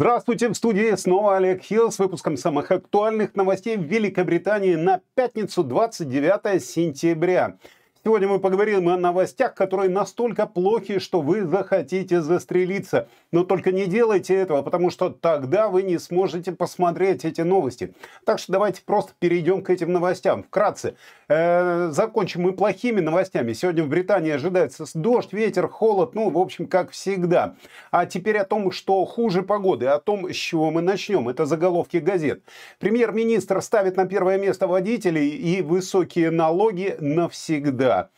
Здравствуйте, в студии снова Олег Хилл с выпуском самых актуальных новостей в Великобритании на пятницу 29 сентября. Сегодня мы поговорим о новостях, которые настолько плохи, что вы захотите застрелиться. Но только не делайте этого, потому что тогда вы не сможете посмотреть эти новости. Так что давайте просто перейдем к этим новостям. Вкратце, э, закончим мы плохими новостями. Сегодня в Британии ожидается дождь, ветер, холод, ну, в общем, как всегда. А теперь о том, что хуже погоды, о том, с чего мы начнем. Это заголовки газет. Премьер-министр ставит на первое место водителей и высокие налоги навсегда. США.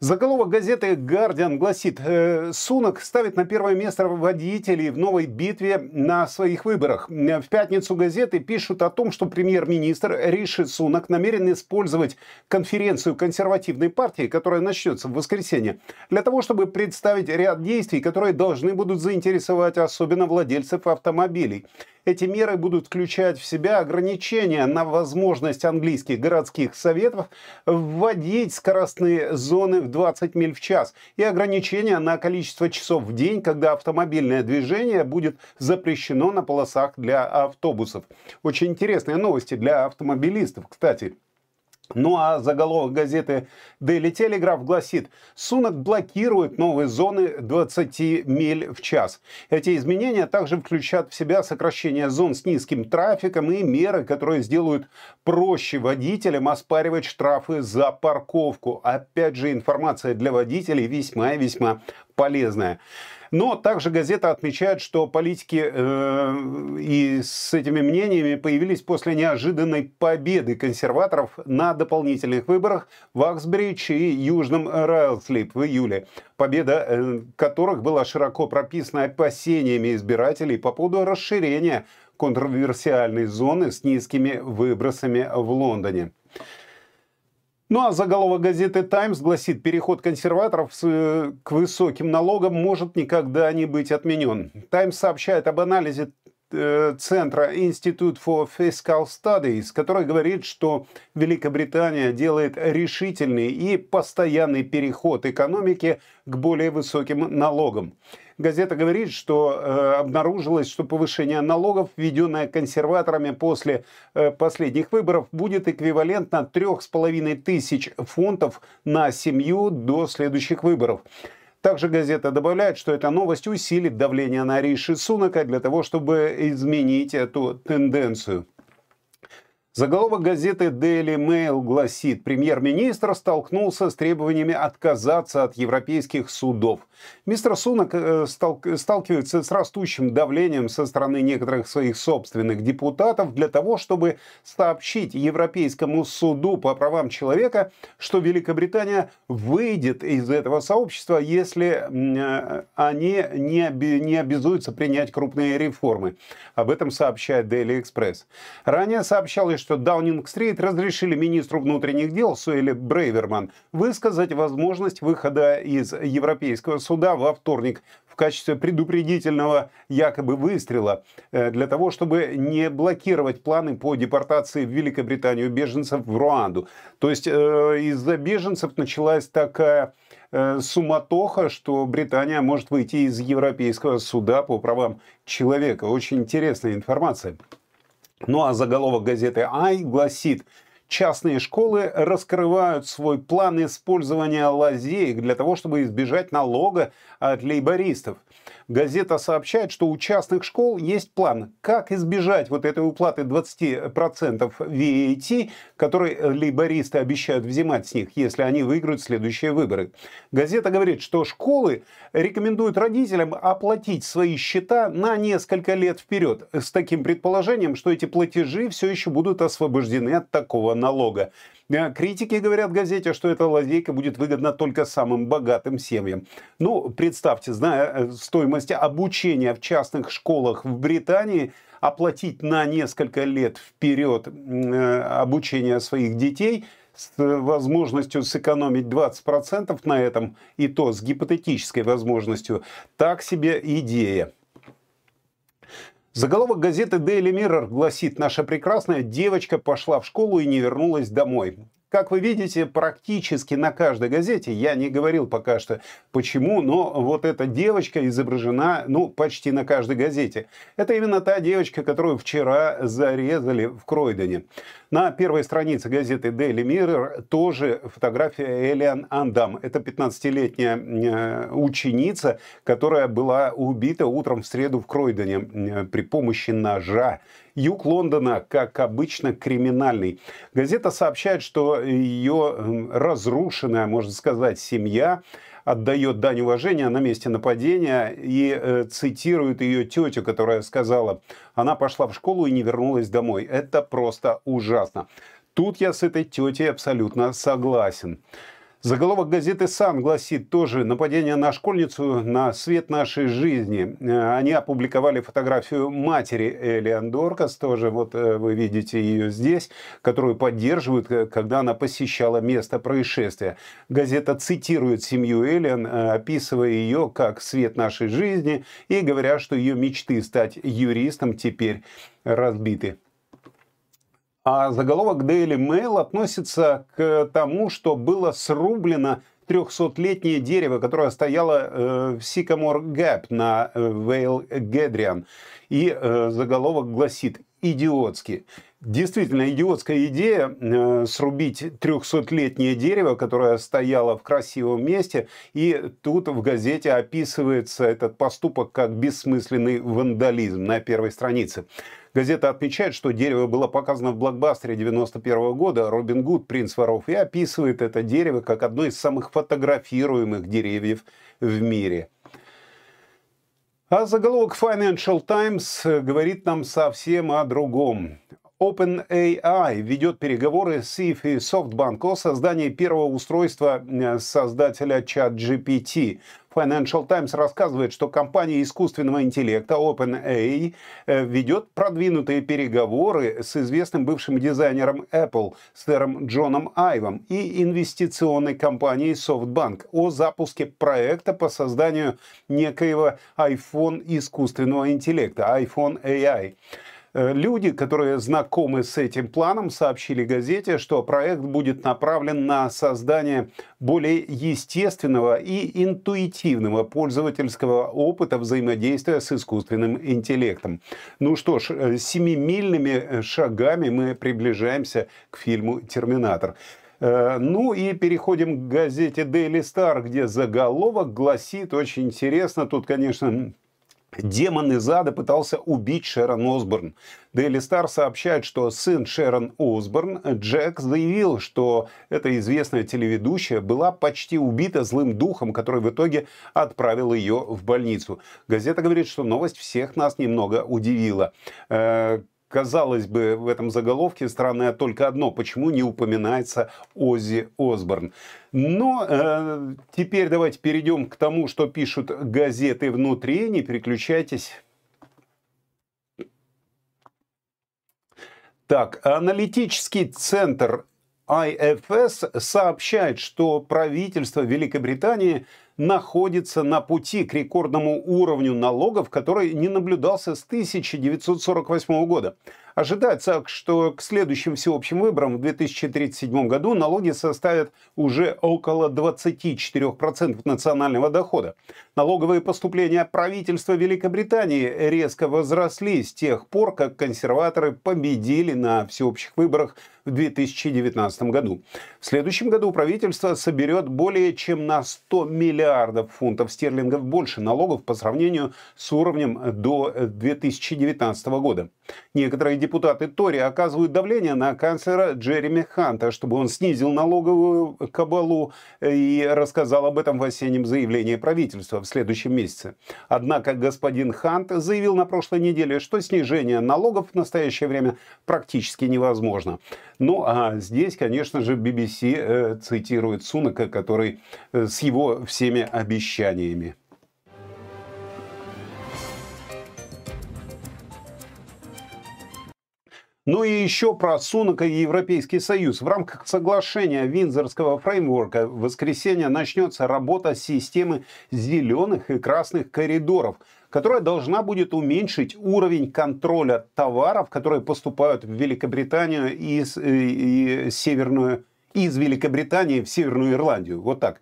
Заголовок газеты «Гардиан» гласит, «Э, Сунок ставит на первое место водителей в новой битве на своих выборах. В пятницу газеты пишут о том, что премьер-министр Риши Сунок намерен использовать конференцию консервативной партии, которая начнется в воскресенье, для того, чтобы представить ряд действий, которые должны будут заинтересовать особенно владельцев автомобилей. Эти меры будут включать в себя ограничения на возможность английских городских советов вводить скоростные зоны в 20 миль в час и ограничения на количество часов в день, когда автомобильное движение будет запрещено на полосах для автобусов. Очень интересные новости для автомобилистов, кстати. Ну а заголовок газеты Daily Telegraph гласит, Сунок блокирует новые зоны 20 миль в час. Эти изменения также включат в себя сокращение зон с низким трафиком и меры, которые сделают проще водителям оспаривать штрафы за парковку. Опять же, информация для водителей весьма и весьма полезное. Но также газета отмечает, что политики э, и с этими мнениями появились после неожиданной победы консерваторов на дополнительных выборах в Аксбридж и Южном Райлслип в июле, победа э, которых была широко прописана опасениями избирателей по поводу расширения контрверсиальной зоны с низкими выбросами в Лондоне. Ну а заголовок газеты «Таймс» гласит, переход консерваторов э, к высоким налогам может никогда не быть отменен. «Таймс» сообщает об анализе э, центра Institute for Fiscal Studies, который говорит, что Великобритания делает решительный и постоянный переход экономики к более высоким налогам газета говорит, что э, обнаружилось, что повышение налогов, введенное консерваторами после э, последних выборов, будет эквивалентно с половиной тысяч фунтов на семью до следующих выборов. Также газета добавляет, что эта новость усилит давление на Риши Сунака для того, чтобы изменить эту тенденцию. Заголовок газеты Daily Mail гласит, премьер-министр столкнулся с требованиями отказаться от европейских судов. Мистер Сунок э, сталкивается с растущим давлением со стороны некоторых своих собственных депутатов для того, чтобы сообщить Европейскому суду по правам человека, что Великобритания выйдет из этого сообщества, если э, они не обязуются принять крупные реформы. Об этом сообщает Daily Express. Ранее сообщалось, что Даунинг-стрит разрешили министру внутренних дел Суэле Брейверман высказать возможность выхода из Европейского суда во вторник в качестве предупредительного якобы выстрела э, для того, чтобы не блокировать планы по депортации в Великобританию беженцев в Руанду. То есть э, из-за беженцев началась такая э, суматоха, что Британия может выйти из Европейского суда по правам человека. Очень интересная информация. Ну а заголовок газеты «Ай» гласит Частные школы раскрывают свой план использования лазеек для того, чтобы избежать налога от лейбористов газета сообщает, что у частных школ есть план, как избежать вот этой уплаты 20% VAT, который лейбористы обещают взимать с них, если они выиграют следующие выборы. Газета говорит, что школы рекомендуют родителям оплатить свои счета на несколько лет вперед, с таким предположением, что эти платежи все еще будут освобождены от такого налога. Э, критики говорят в газете, что эта лазейка будет выгодна только самым богатым семьям. Ну, представьте, зная э, стоимость обучения в частных школах в Британии, оплатить на несколько лет вперед э, обучение своих детей – с возможностью сэкономить 20% на этом, и то с гипотетической возможностью, так себе идея. Заголовок газеты Daily Mirror гласит «Наша прекрасная девочка пошла в школу и не вернулась домой». Как вы видите, практически на каждой газете, я не говорил пока что почему, но вот эта девочка изображена, ну, почти на каждой газете. Это именно та девочка, которую вчера зарезали в Кройдене. На первой странице газеты Daily Mirror тоже фотография Элиан Андам. Это 15-летняя э, ученица, которая была убита утром в среду в Кройдене при помощи ножа. Юг Лондона, как обычно, криминальный. Газета сообщает, что ее эм, разрушенная, можно сказать, семья отдает дань уважения на месте нападения и э, цитирует ее тетю, которая сказала, она пошла в школу и не вернулась домой. Это просто ужасно. Тут я с этой тетей абсолютно согласен. Заголовок газеты «Сан» гласит тоже «Нападение на школьницу на свет нашей жизни». Э, они опубликовали фотографию матери Элиан Доркас, тоже вот э, вы видите ее здесь, которую поддерживают, э, когда она посещала место происшествия. Газета цитирует семью Элиан, описывая ее как свет нашей жизни и говоря, что ее мечты стать юристом теперь разбиты. А заголовок Daily Mail относится к тому, что было срублено 300-летнее дерево, которое стояло э, в Сикамор Гэп на Вейл э, Гедриан. И э, заголовок гласит «Идиотски». Действительно, идиотская идея э, срубить 300-летнее дерево, которое стояло в красивом месте, и тут в газете описывается этот поступок как бессмысленный вандализм на первой странице. Газета отмечает, что дерево было показано в блокбастере 91 года «Робин Гуд. Принц воров» и описывает это дерево как одно из самых фотографируемых деревьев в мире. А заголовок Financial Times говорит нам совсем о другом. OpenAI ведет переговоры с IF и SoftBank о создании первого устройства э, создателя ChatGPT. Financial Times рассказывает, что компания искусственного интеллекта OpenAI э, ведет продвинутые переговоры с известным бывшим дизайнером Apple, сэром Джоном Айвом, и инвестиционной компанией SoftBank о запуске проекта по созданию некоего iPhone искусственного интеллекта, iPhone AI. Э, люди, которые знакомы с этим планом, сообщили газете, что проект будет направлен на создание более естественного и интуитивного пользовательского опыта взаимодействия с искусственным интеллектом. Ну что ж, э, семимильными э, шагами мы приближаемся к фильму «Терминатор». Ну и переходим к газете Daily Star, где заголовок гласит, очень интересно, тут, конечно, Демон из ада пытался убить Шерон Осборн. Daily Star сообщает, что сын Шерон Осборн, Джек, заявил, что эта известная телеведущая была почти убита злым духом, который в итоге отправил ее в больницу. Газета говорит, что новость всех нас немного удивила. Э, казалось бы, в этом заголовке странное только одно, почему не упоминается ОЗИ Осборн. Но э, теперь давайте перейдем к тому, что пишут газеты внутри, не переключайтесь. Так, аналитический центр IFS сообщает, что правительство Великобритании находится на пути к рекордному уровню налогов, который не наблюдался с 1948 года. Ожидается, что к следующим всеобщим выборам в 2037 году налоги составят уже около 24% национального дохода. Налоговые поступления правительства Великобритании резко возросли с тех пор, как консерваторы победили на всеобщих выборах в 2019 году. В следующем году правительство соберет более чем на 100 миллиардов фунтов стерлингов больше налогов по сравнению с уровнем до 2019 года. Некоторые депутаты Тори оказывают давление на канцлера Джереми Ханта, чтобы он снизил налоговую кабалу и рассказал об этом в осеннем заявлении правительства в следующем месяце. Однако господин Хант заявил на прошлой неделе, что снижение налогов в настоящее время практически невозможно. Ну а здесь, конечно же, BBC э, цитирует Сунака, который э, с его всеми обещаниями. Ну и еще про Сунок и Европейский Союз. В рамках соглашения Винзорского фреймворка в воскресенье начнется работа системы зеленых и красных коридоров, которая должна будет уменьшить уровень контроля товаров, которые поступают в Великобританию из, и, э, и Северную из Великобритании в Северную Ирландию. Вот так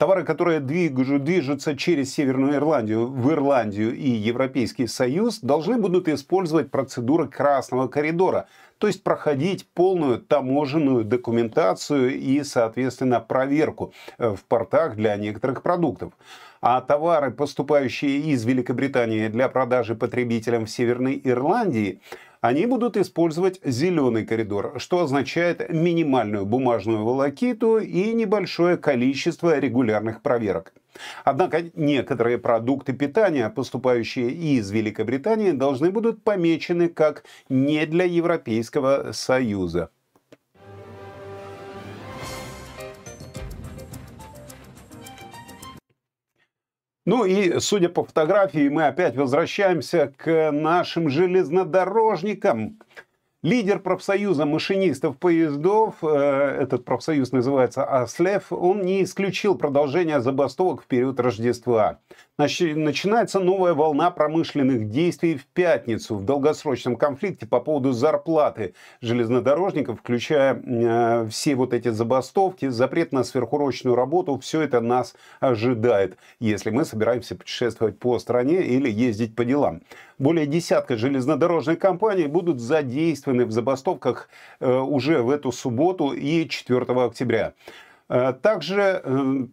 товары, которые движутся через Северную Ирландию в Ирландию и Европейский Союз, должны будут использовать процедуры Красного коридора, то есть проходить полную таможенную документацию и, соответственно, проверку э, в портах для некоторых продуктов. А товары, поступающие из Великобритании для продажи потребителям в Северной Ирландии, они будут использовать зеленый коридор, что означает минимальную бумажную волокиту и небольшое количество регулярных проверок. Однако некоторые продукты питания, поступающие из Великобритании, должны будут помечены как «не для Европейского Союза». Ну и, судя по фотографии, мы опять возвращаемся к нашим железнодорожникам. Лидер профсоюза машинистов поездов, э, этот профсоюз называется АСЛЕФ, он не исключил продолжение забастовок в период Рождества. Начинается новая волна промышленных действий в пятницу в долгосрочном конфликте по поводу зарплаты железнодорожников, включая э, все вот эти забастовки, запрет на сверхурочную работу, все это нас ожидает, если мы собираемся путешествовать по стране или ездить по делам более десятка железнодорожных компаний будут задействованы в забастовках э, уже в эту субботу и 4 октября. Э, также э,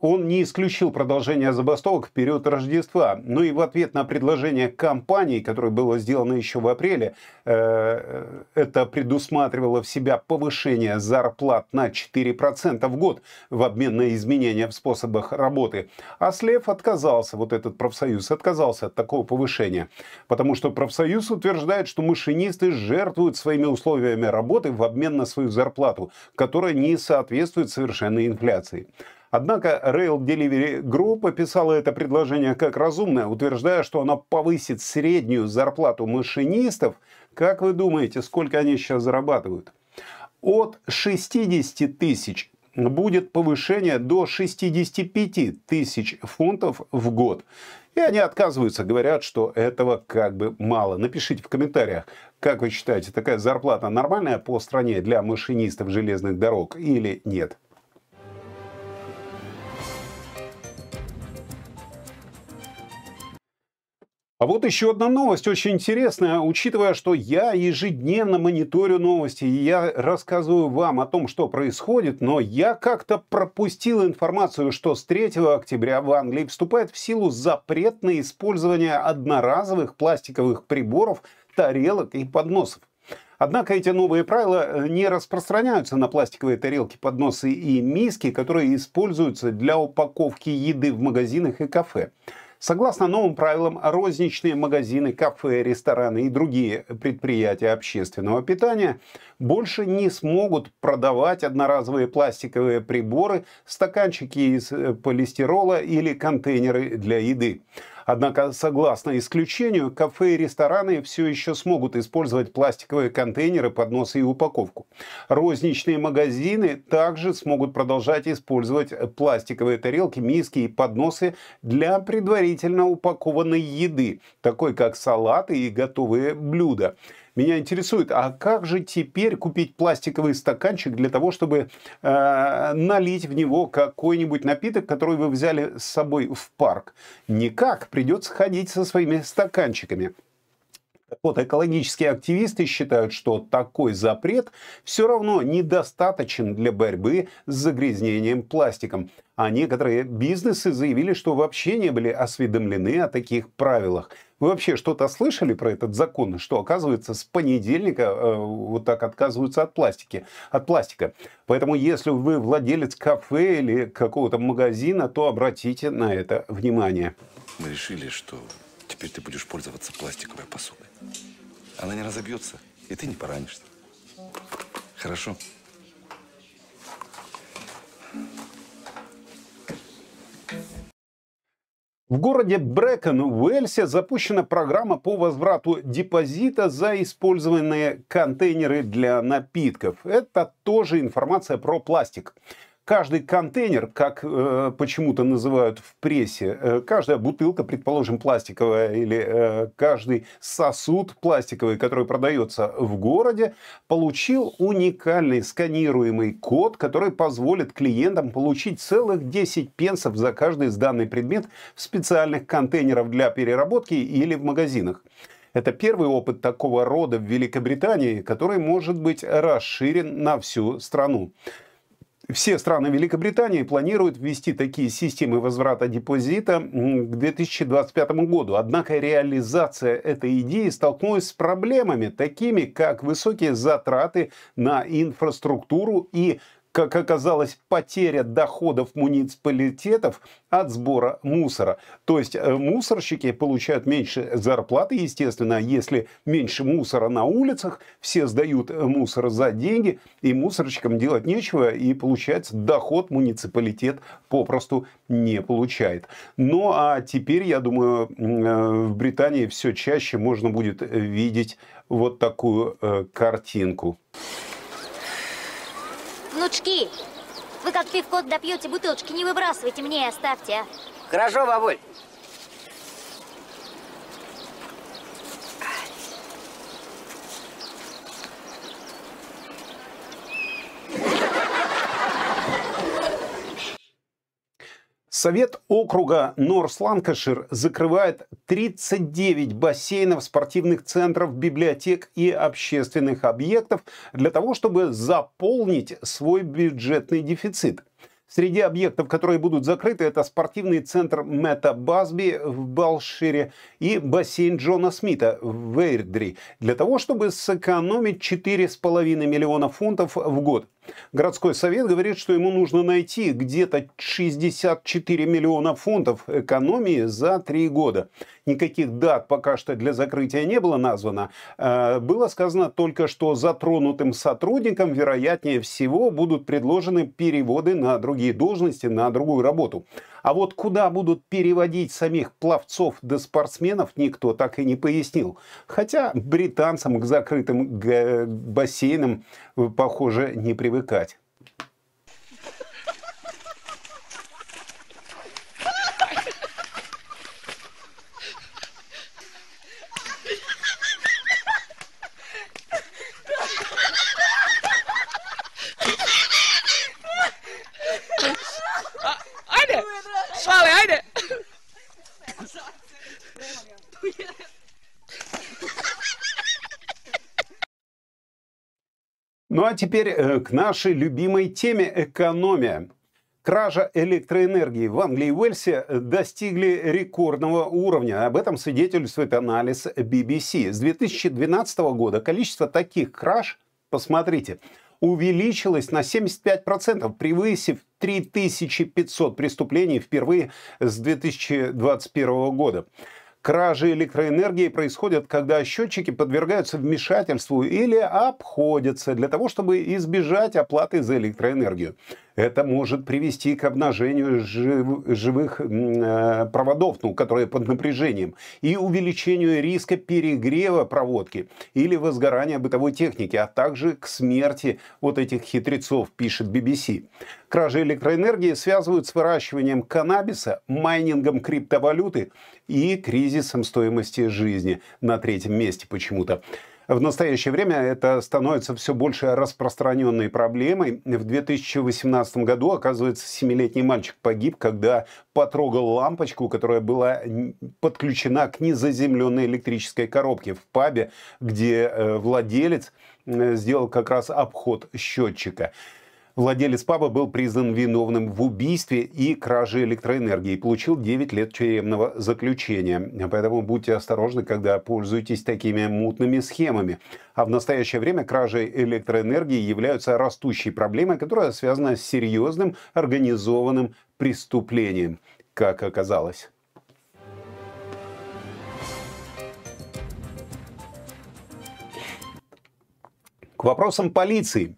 он не исключил продолжение забастовок в период Рождества. Ну и в ответ на предложение компании, которое было сделано еще в апреле, э, э, это предусматривало в себя повышение зарплат на 4% в год в обмен на изменения в способах работы. А Слев отказался, вот этот профсоюз, отказался от такого повышения, потому что профсоюз утверждает, что машинисты жертвуют своими условиями работы в обмен на свою зарплату, которая не соответствует совершенной инфляции. Однако Rail Delivery Group описала это предложение как разумное, утверждая, что оно повысит среднюю зарплату машинистов. Как вы думаете, сколько они сейчас зарабатывают? От 60 тысяч будет повышение до 65 тысяч фунтов в год. И они отказываются, говорят, что этого как бы мало. Напишите в комментариях, как вы считаете, такая зарплата нормальная по стране для машинистов железных дорог или нет? А вот еще одна новость очень интересная, учитывая, что я ежедневно мониторю новости, и я рассказываю вам о том, что происходит, но я как-то пропустил информацию, что с 3 октября в Англии вступает в силу запрет на использование одноразовых пластиковых приборов, тарелок и подносов. Однако эти новые правила э, не распространяются на пластиковые тарелки, подносы и миски, которые используются для упаковки еды в магазинах и кафе. Согласно новым правилам, розничные магазины, кафе, рестораны и другие предприятия общественного питания больше не смогут продавать одноразовые пластиковые приборы, стаканчики из э, полистирола или контейнеры для еды. Однако, согласно исключению, кафе и рестораны все еще смогут использовать пластиковые контейнеры, подносы и упаковку. Розничные магазины также смогут продолжать использовать пластиковые тарелки, миски и подносы для предварительно упакованной еды, такой как салаты и готовые блюда. Меня интересует, а как же теперь купить пластиковый стаканчик для того, чтобы э, налить в него какой-нибудь напиток, который вы взяли с собой в парк? Никак, придется ходить со своими стаканчиками. Так вот, экологические активисты считают, что такой запрет все равно недостаточен для борьбы с загрязнением пластиком. А некоторые бизнесы заявили, что вообще не были осведомлены о таких правилах. Вы вообще что-то слышали про этот закон, что оказывается с понедельника э, вот так отказываются от пластики, от пластика. Поэтому если вы владелец кафе или какого-то магазина, то обратите на это внимание. Мы решили, что Теперь ты будешь пользоваться пластиковой посудой. Она не разобьется, и ты не поранишься. Хорошо? В городе Брэкон, Уэльсе, запущена программа по возврату депозита за использованные контейнеры для напитков. Это тоже информация про пластик каждый контейнер, как э, почему-то называют в прессе, э, каждая бутылка, предположим, пластиковая, или э, каждый сосуд пластиковый, который продается в городе, получил уникальный сканируемый код, который позволит клиентам получить целых 10 пенсов за каждый сданный предмет в специальных контейнерах для переработки или в магазинах. Это первый опыт такого рода в Великобритании, который может быть расширен на всю страну. Все страны Великобритании планируют ввести такие системы возврата депозита к 2025 году. Однако реализация этой идеи столкнулась с проблемами, такими как высокие затраты на инфраструктуру и как оказалось, потеря доходов муниципалитетов от сбора мусора. То есть э, мусорщики получают меньше зарплаты, естественно, а если меньше мусора на улицах, все сдают э, мусор за деньги, и мусорщикам делать нечего, и получается доход муниципалитет попросту не получает. Ну а теперь, я думаю, э, в Британии все чаще можно будет видеть вот такую картинку. Лучки, вы как пивко допьете бутылочки, не выбрасывайте мне и оставьте, а. Хорошо, бабуль. Совет округа Норс-Ланкашир закрывает 39 бассейнов, спортивных центров, библиотек и общественных объектов для того, чтобы заполнить свой бюджетный дефицит. Среди объектов, которые будут закрыты, это спортивный центр Мэтта Базби в Балшире и бассейн Джона Смита в Эйрдри, для того, чтобы сэкономить 4,5 миллиона фунтов в год. Городской совет говорит, что ему нужно найти где-то 64 миллиона фунтов экономии за три года. Никаких дат пока что для закрытия не было названо. Э, было сказано только, что затронутым сотрудникам, вероятнее всего, будут предложены переводы на другие должности, на другую работу. А вот куда будут переводить самих пловцов до спортсменов, никто так и не пояснил. Хотя британцам к закрытым бассейнам, э, похоже, не привыкать. а теперь э, к нашей любимой теме экономия. Кража электроэнергии в Англии и Уэльсе э, достигли рекордного уровня. Об этом свидетельствует анализ BBC. С 2012 года количество таких краж, посмотрите, увеличилось на 75%, превысив 3500 преступлений впервые с 2021 года. Кражи электроэнергии происходят, когда счетчики подвергаются вмешательству или обходятся для того, чтобы избежать оплаты за электроэнергию. Это может привести к обнажению жив, живых э, проводов, ну, которые под напряжением, и увеличению риска перегрева проводки или возгорания бытовой техники, а также к смерти вот этих хитрецов, пишет BBC. Кражи электроэнергии связывают с выращиванием каннабиса, майнингом криптовалюты и кризисом стоимости жизни на третьем месте почему-то. В настоящее время это становится все больше распространенной проблемой. В 2018 году, оказывается, семилетний мальчик погиб, когда потрогал лампочку, которая была подключена к незаземленной электрической коробке в пабе, где э, владелец э, сделал как раз обход счетчика. Владелец паба был признан виновным в убийстве и краже электроэнергии и получил 9 лет тюремного заключения. Поэтому будьте осторожны, когда пользуетесь такими мутными схемами. А в настоящее время кражи электроэнергии являются растущей проблемой, которая связана с серьезным организованным преступлением, как оказалось. К вопросам полиции.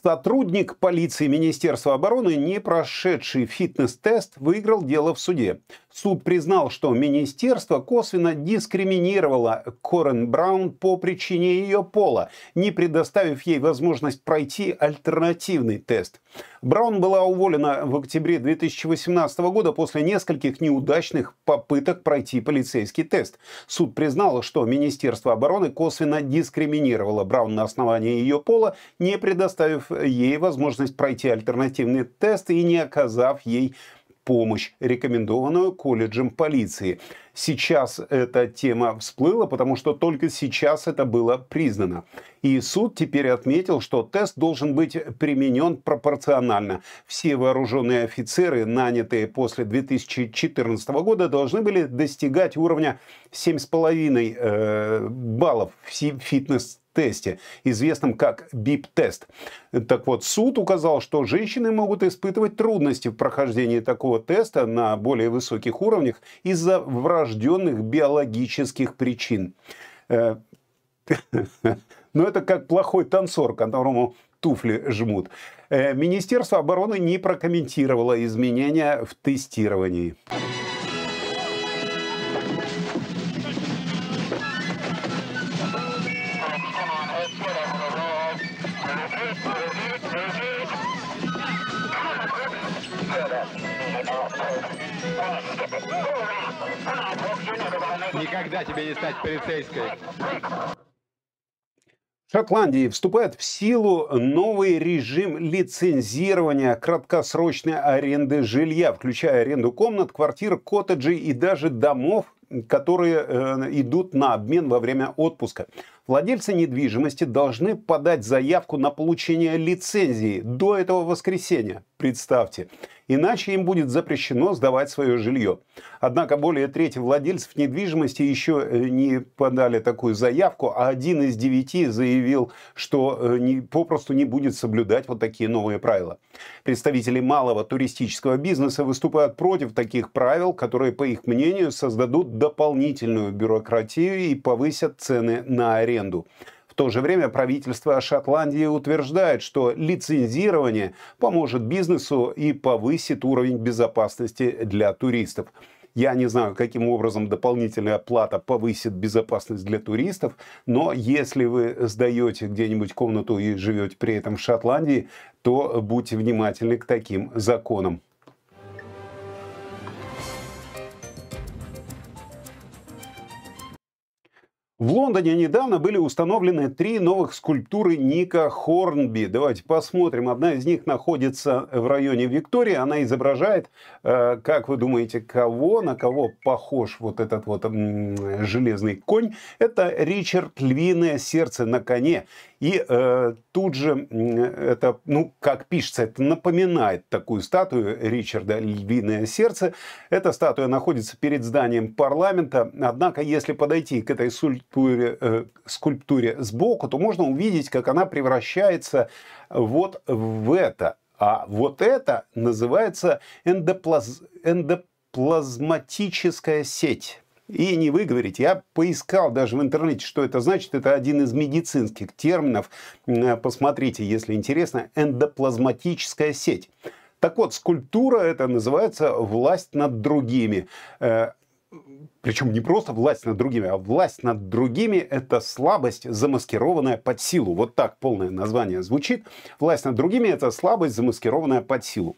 Сотрудник полиции Министерства обороны, не прошедший фитнес-тест, выиграл дело в суде. Суд признал, что министерство косвенно дискриминировало Корен Браун по причине ее пола, не предоставив ей возможность пройти альтернативный тест. Браун была уволена в октябре 2018 года после нескольких неудачных попыток пройти полицейский тест. Суд признал, что Министерство обороны косвенно дискриминировало Браун на основании ее пола, не предоставив ей возможность пройти альтернативный тест и не оказав ей помощь, рекомендованную колледжем полиции. Сейчас эта тема всплыла, потому что только сейчас это было признано. И суд теперь отметил, что тест должен быть применен пропорционально. Все вооруженные офицеры, нанятые после 2014 года, должны были достигать уровня 7,5 э, баллов в фитнес тесте, известном как БИП-тест. Так вот, суд указал, что женщины могут испытывать трудности в прохождении такого теста на более высоких уровнях из-за врожденных биологических причин. Э, но это как плохой танцор, которому туфли жмут. Э, Министерство обороны не прокомментировало изменения в тестировании. Никогда тебе не стать полицейской. В Шотландии вступает в силу новый режим лицензирования краткосрочной аренды жилья, включая аренду комнат, квартир, коттеджей и даже домов, которые э, идут на обмен во время отпуска. Владельцы недвижимости должны подать заявку на получение лицензии до этого воскресенья. Представьте иначе им будет запрещено сдавать свое жилье. Однако более трети владельцев недвижимости еще э, не подали такую заявку, а один из девяти заявил, что э, не, попросту не будет соблюдать вот такие новые правила. Представители малого туристического бизнеса выступают против таких правил, которые, по их мнению, создадут дополнительную бюрократию и повысят цены на аренду то же время правительство Шотландии утверждает, что лицензирование поможет бизнесу и повысит уровень безопасности для туристов. Я не знаю, каким образом дополнительная плата повысит безопасность для туристов, но если вы сдаете где-нибудь комнату и живете при этом в Шотландии, то будьте внимательны к таким законам. В Лондоне недавно были установлены три новых скульптуры Ника Хорнби. Давайте посмотрим. Одна из них находится в районе Виктории. Она изображает, э, как вы думаете, кого, на кого похож вот этот вот железный конь. Это Ричард Львиное сердце на коне. И э, тут же это, ну, как пишется, это напоминает такую статую Ричарда «Львиное сердце». Эта статуя находится перед зданием парламента. Однако, если подойти к этой скульптуре, э, скульптуре сбоку, то можно увидеть, как она превращается вот в это. А вот это называется эндоплаз... эндоплазматическая сеть. И не вы говорите. Я поискал даже в интернете, что это значит. Это один из медицинских терминов. Э, посмотрите, если интересно. Эндоплазматическая сеть. Так вот, скульптура это называется власть над другими. Э, Причем не просто власть над другими, а власть над другими – это слабость, замаскированная под силу. Вот так полное название звучит. Власть над другими – это слабость, замаскированная под силу.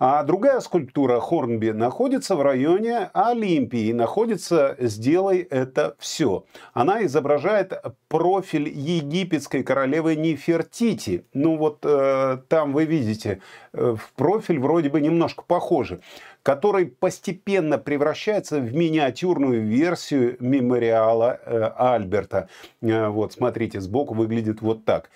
А другая скульптура Хорнби находится в районе Олимпии, находится «Сделай это все». Она изображает профиль египетской королевы Нефертити. Ну вот э, там вы видите, э, в профиль вроде бы немножко похожий который постепенно превращается в миниатюрную версию мемориала э, Альберта. Э, вот, смотрите, сбоку выглядит вот так.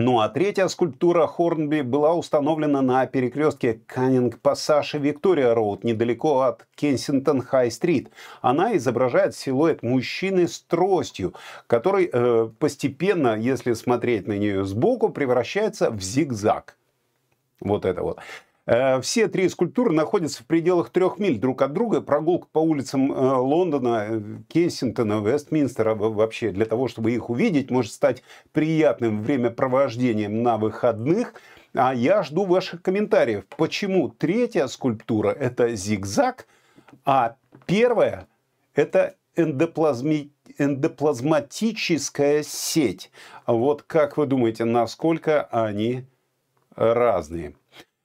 Ну а третья скульптура Хорнби была установлена на перекрестке Каннинг Пассаж и Виктория Роуд, недалеко от Кенсингтон Хай-стрит. Она изображает силуэт мужчины с тростью, который э, постепенно, если смотреть на нее сбоку, превращается в зигзаг. Вот это вот. Э, все три скульптуры находятся в пределах трех миль друг от друга. Прогулка по улицам э, Лондона, э, Кенсингтона, Вестминстера вообще для того, чтобы их увидеть, может стать приятным времяпровождением на выходных. А я жду ваших комментариев. Почему третья скульптура – это зигзаг, а первая – это эндоплазми... эндоплазматическая сеть. Вот как вы думаете, насколько они разные?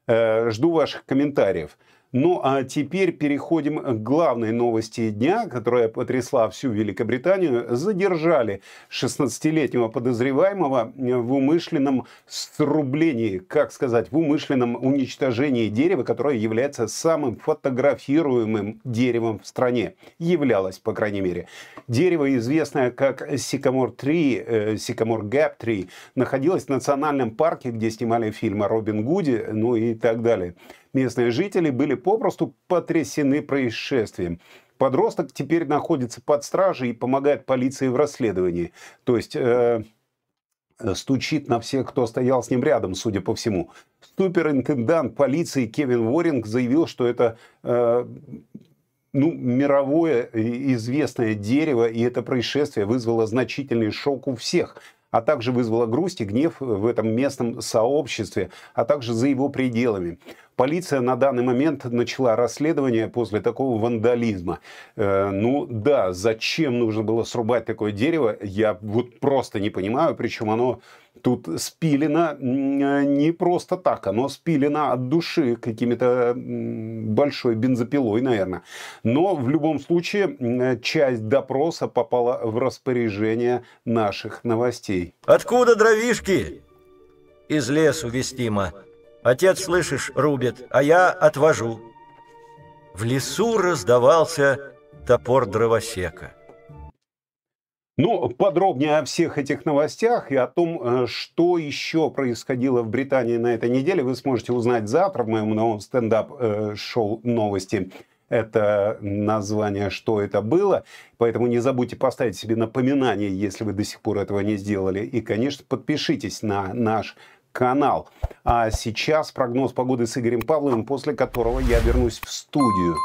Э, жду ваших комментариев. Ну а теперь переходим к главной новости дня, которая потрясла всю Великобританию. Задержали 16-летнего подозреваемого в умышленном срублении, как сказать, в умышленном уничтожении дерева, которое является самым фотографируемым деревом в стране. Являлось, по крайней мере. Дерево, известное как Сикамор-3, э, Сикамор-Гэп-3, находилось в национальном парке, где снимали фильм о Робин Гуде, ну и так далее. Местные жители были попросту потрясены происшествием. Подросток теперь находится под стражей и помогает полиции в расследовании. То есть... Э, стучит на всех, кто стоял с ним рядом, судя по всему. Суперинтендант полиции Кевин Воринг заявил, что это э, ну, мировое известное дерево, и это происшествие вызвало значительный шок у всех а также вызвала грусть и гнев в этом местном сообществе, а также за его пределами. Полиция на данный момент начала расследование после такого вандализма. Э, ну да, зачем нужно было срубать такое дерево, я вот просто не понимаю, причем оно тут спилено э, не просто так, оно спилено от души какими-то большой бензопилой, наверное. Но в любом случае часть допроса попала в распоряжение наших новостей. Откуда дровишки? Из лесу вестимо. Отец, слышишь, рубит, а я отвожу. В лесу раздавался топор дровосека. Ну, подробнее о всех этих новостях и о том, э, что еще происходило в Британии на этой неделе, вы сможете узнать завтра в моем новом стендап-шоу э, «Новости». Это название, что это было. Поэтому не забудьте поставить себе напоминание, если вы до сих пор этого не сделали. И, конечно, подпишитесь на наш канал. А сейчас прогноз погоды с Игорем Павловым, после которого я вернусь в студию.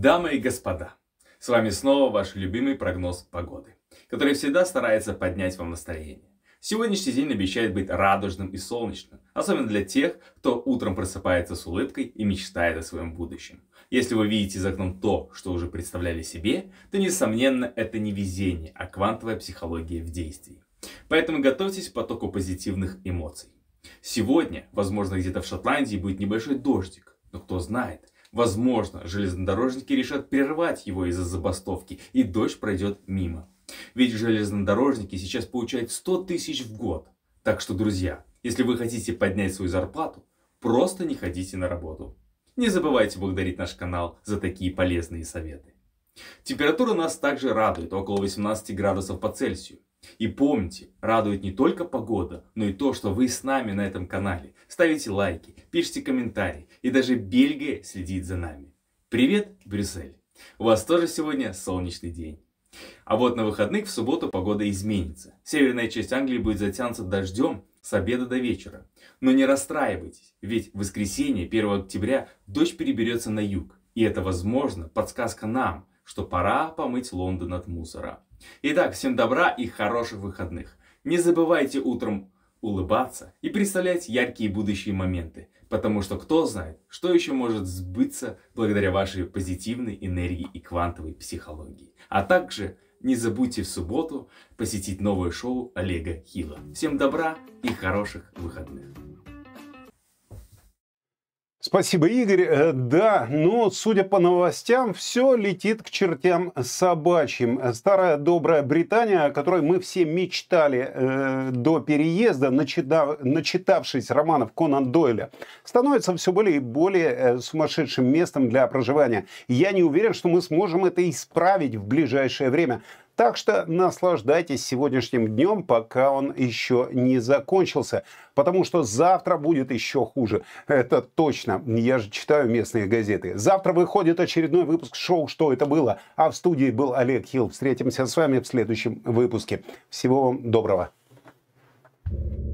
Дамы и господа, с вами снова ваш любимый прогноз погоды, который всегда старается поднять вам настроение. Сегодняшний день обещает быть радужным и солнечным, особенно для тех, кто утром просыпается с улыбкой и мечтает о своем будущем. Если вы видите за окном то, что уже представляли себе, то, несомненно, это не везение, а квантовая психология в действии. Поэтому готовьтесь к потоку позитивных эмоций. Сегодня, возможно, где-то в Шотландии будет небольшой дождик, но кто знает, Возможно, железнодорожники решат прервать его из-за забастовки, и дождь пройдет мимо. Ведь железнодорожники сейчас получают 100 тысяч в год. Так что, друзья, если вы хотите поднять свою зарплату, просто не ходите на работу. Не забывайте благодарить наш канал за такие полезные советы. Температура нас также радует, около 18 градусов по Цельсию. И помните, радует не только погода, но и то, что вы с нами на этом канале. Ставите лайки, пишите комментарии, и даже Бельгия следит за нами. Привет, Брюссель! У вас тоже сегодня солнечный день. А вот на выходных в субботу погода изменится. Северная часть Англии будет затянута дождем с обеда до вечера. Но не расстраивайтесь, ведь в воскресенье 1 октября дождь переберется на юг. И это, возможно, подсказка нам, что пора помыть Лондон от мусора. Итак, всем добра и хороших выходных. Не забывайте утром улыбаться и представлять яркие будущие моменты, потому что кто знает, что еще может сбыться благодаря вашей позитивной энергии и квантовой психологии. А также не забудьте в субботу посетить новое шоу Олега Хила. Всем добра и хороших выходных! Спасибо, Игорь. Э, да, но, ну, судя по новостям, все летит к чертям собачьим. Старая добрая Британия, о которой мы все мечтали э, до переезда, начитав, начитавшись романов Конан Дойля, становится все более и более э, сумасшедшим местом для проживания. Я не уверен, что мы сможем это исправить в ближайшее время. Так что наслаждайтесь сегодняшним днем, пока он еще не закончился, потому что завтра будет еще хуже. Это точно. Я же читаю местные газеты. Завтра выходит очередной выпуск шоу «Что это было?», а в студии был Олег Хилл. Встретимся с вами в следующем выпуске. Всего вам доброго. thank you